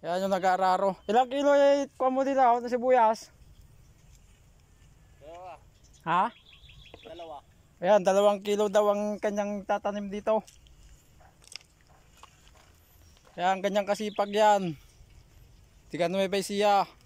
Yan yung nag-araro. Ilang kilo yung kuha mo dito na ano sibuyas? Dalawa. Ha? Dalawa. Ayan, dalawang kilo daw ang kanyang tatanim dito. Yan, kanyang kasipag yan. Tiga nueve siya.